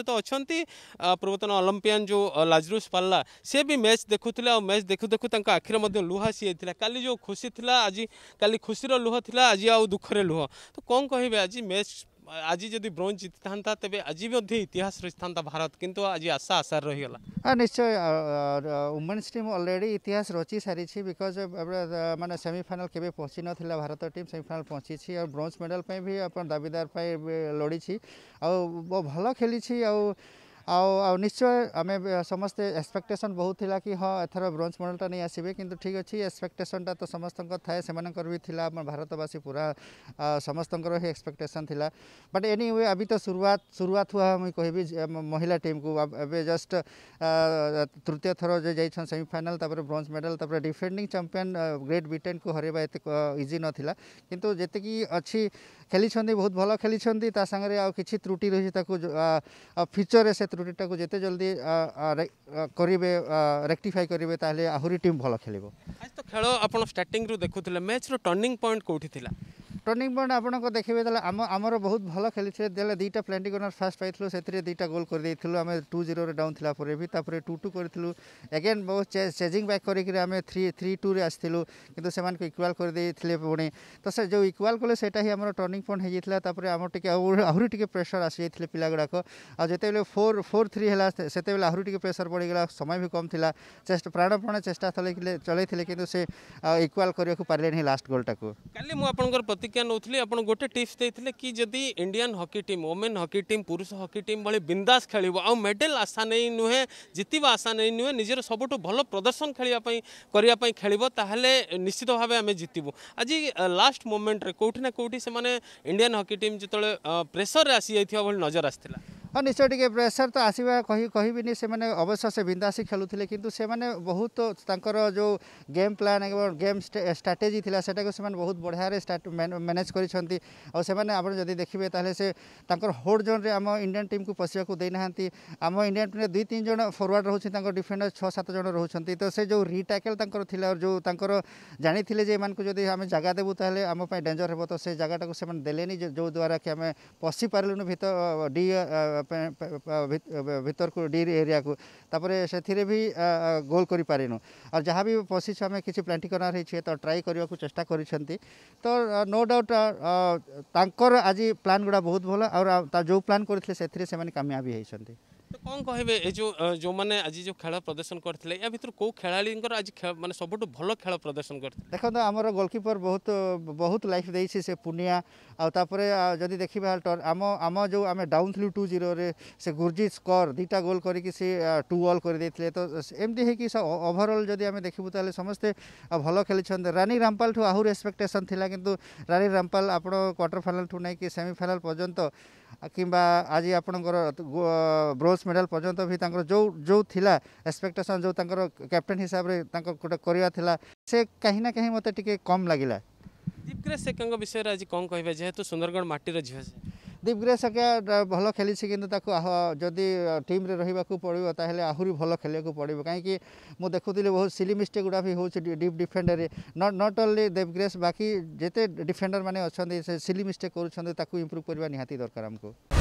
सहित तो अच्छा पूर्वतन अलंपियान जो लाजरूस पाल्ला सी भी मैच देखुले और मैच देखु देखु आखिर लुह सी कल जो खुशी थी आज का खुशीर लुह थी आज आज दुखर लुह तो कौन कहे आज मैच आज जब ब्रोज जीति था तेज आज भी इतिहास रही था भारत किंतु आज आशा आशार रहीगला हाँ निश्चय वुमेन्स टीम अलरेडी इतिहास रचि सारी बिकज मैंने सेमिफाइनाल के पहुंची ना भारत टीम सेमिफाइनाल पहुँची और ब्रोज मेडल भी अपन दाबीदार लड़ी आउ भल खेली आउ आ निश्चय आम समस्ते एक्सपेक्टेसन बहुत थी कि हाँ एथर ब्रोज मेडलटा नहीं आसवे कि ठीक अच्छे एक्सपेक्टेसनटा तो समस्त थाए से भी थी भारतवासी पूरा समस्त ही एक्सपेक्टेसन थी बट एनी वे अभी तो शुरुआत शुरुआत हुआ मुझे कह महिला टीम को अबे जस्ट तृतीय थर जो जा सेमिफाइनाल ब्रोज मेडल तापर डिफेंडिंग चैंपियन ग्रेट ब्रिटेन को हरवा ये इजी नाला कि अच्छी खेली बहुत भल खेली आ कि त्रुटि रही फ्यूचर से ত্রুটিটাকে যেতে জলদি করবে রেকটিফাই করবে তাহলে আহরি টিম ভালো খেলব আজ তো খেল আপনার স্টার্টিং রু দেখুলে ম্যাচর টর্নিং পয়েন্ট কোটি লা টর্নিং পয়েন্ট আপনার দেখবে তাহলে আমার বহুত ভালো খেলিছে তাহলে দুইটা প্লেটিং ওনার ফার্স্ট পাইলু সে দুইটা গোল করে দিয়েছিল আমি টু জিরো ডাউন লাপরে পরে বি তাপরে টু টু করেছিলু এগেন বহু চেজিং ব্যাক করি আমি থ্রি থ্রি টু রে আসছিল কিন্তু সে ইকুয়াল করে দিয়েছিল পুঁ তো সে যে ইকুয়াল কলে সেটা হি আমার টর্নিং পয়েন্ট হয়ে যাই তাপরে আমার টিকি আহরি টিকি প্রেসর আসি যাই পিলাগুড়াক আতবে ফোর ফোর থ্রি হল সেতবে আহরি টিকি প্রেসর পড়ে গেল সময় বি কম লা চেষ্টা প্রাণপণে চেষ্টা চলাইলে কিন্তু সে ইকুয়াল করা পারে লাস্ট গোলটা কালি মু আপনার প্রতীক্ষা प्रतिज्ञा नौले गोटे टीप्स देते कि जदि Indian hockey team women hockey team पुरुष हकी टीम भाई बिंदास खेल आउ मेडल आशा नहीं नुहे जितवा आशा नहीं नुहे निजर सब भल प्रदर्शन खेल खेल तालोले निश्चित भाव आम जितबू आज लास्ट मोमेन्ट्रे कौटिना कौटी से इंडियान हॉकी टीम जो प्रेसर आसी जाइए नजर आसाला हाँ निश्चय टी प्रेसर तो आसवा कह कहबी से अवश्य से बिंदासी खेलुले कि बहुत जो गेम प्लान एवं गेम स्ट्राटेजी थी से बहुत बढ़िया मैनेज कर देखिए से होड जोन में आम इंडियान टीम को पशाक देना आम इंडियान टीम दुई तीन जन फरवर्ड रोचे डिफेंडर छः सतज जन रोते तो से जो रिटाकल और जो जानी जी आम जगह देवु तेल आमपाई डेजर हे तो से जगह टाक दे जो द्वारा कि आम पशिपारूँ भी डी ভিতরক ডি এরিয়াকু তাপরে সেথিরে বি গোল করে পারিনু আর যা বি পশিছু আমি কিছু প্ল্যান্টিং কর্নার হয়েছে তো ট্রাই করা চেষ্টা করেছেন তো নো ডাউট তাঁকর আজ প্লান গুড়া বহুত ভাল আর যে প্লান করে সেথিরে সে কামিয়াবি হয়েছেন କ'ଣ କହିବେ ଏ ଯେଉଁ ଯେଉଁମାନେ ଆଜି ଯେଉଁ ଖେଳ ପ୍ରଦର୍ଶନ କରିଥିଲେ ୟା ଭିତରୁ କେଉଁ ଖେଳାଳିଙ୍କର ଆଜି ମାନେ ସବୁଠୁ ଭଲ ଖେଳ ପ୍ରଦର୍ଶନ କରିଥିଲେ ଦେଖନ୍ତୁ ଆମର ଗୋଲକିପର ବହୁତ ବହୁତ ଲାଇଫ୍ ଦେଇଛି ସେ ପୁନିଆ ଆଉ ତାପରେ ଯଦି ଦେଖିବା ଆମ ଆମ ଯେଉଁ ଆମେ ଡାଉନ୍ ଥିଲୁ ଟୁ ଜିରୋରେ ସେ ଗୁରଜିତ ସ୍କୋର ଦୁଇଟା ଗୋଲ୍ କରିକି ସେ ଟୁ ଅଲ୍ କରିଦେଇଥିଲେ ତ ଏମିତି ହେଇକି ଓଭରଅଲ୍ ଯଦି ଆମେ ଦେଖିବୁ ତାହେଲେ ସମସ୍ତେ ଭଲ ଖେଳିଛନ୍ତି ରାନୀ ରାମପାଲଠୁ ଆହୁରି ଏକ୍ସପେକ୍ଟେସନ୍ ଥିଲା କିନ୍ତୁ ରାନୀ ରାମପାଲ ଆପଣ କ୍ୱାର୍ଟର ଫାଇନାଲ୍ଠୁ ନେଇକି ସେମିଫାଇନାଲ୍ ପର୍ଯ୍ୟନ୍ତ কিংবা আজ আপনার ব্রোঞ্জ মেডাল পর্যন্ত বি তাঁর যে যে লা এক্সপেকটেসন যে তাঁর ক্যাপ্টেন হিসাবে তাঁর গোটে করা লা সে কাহি না কাহি মতো টিকি কম লাগিলা দীপগ্রেস সেকাঙ্ক বিষয়ে আজ কম কহবে যেহেতু সুন্দরগড় মাটির ঝিও সে ଦୀପଗ୍ରେସ ଆଜ୍ଞା ଭଲ ଖେଳିଛି କିନ୍ତୁ ତାକୁ ଯଦି ଟିମ୍ରେ ରହିବାକୁ ପଡ଼ିବ ତାହେଲେ ଆହୁରି ଭଲ ଖେଳିବାକୁ ପଡ଼ିବ କାହିଁକି ମୁଁ ଦେଖୁଥିଲି ବହୁତ ସିଲି ମିଷ୍ଟେକ୍ ଗୁଡ଼ା ବି ହେଉଛି ଡିପ୍ ଡିଫେଣ୍ଡରେ ନଟ୍ ନଟ୍ ଓନ୍ଲି ଦେବଗ୍ରେସ ବାକି ଯେତେ ଡିଫେଣ୍ଡର ମାନେ ଅଛନ୍ତି ସେ ସିଲି ମିଷ୍ଟେକ୍ କରୁଛନ୍ତି ତାକୁ ଇମ୍ପ୍ରୁଭ୍ କରିବା ନିହାତି ଦରକାର ଆମକୁ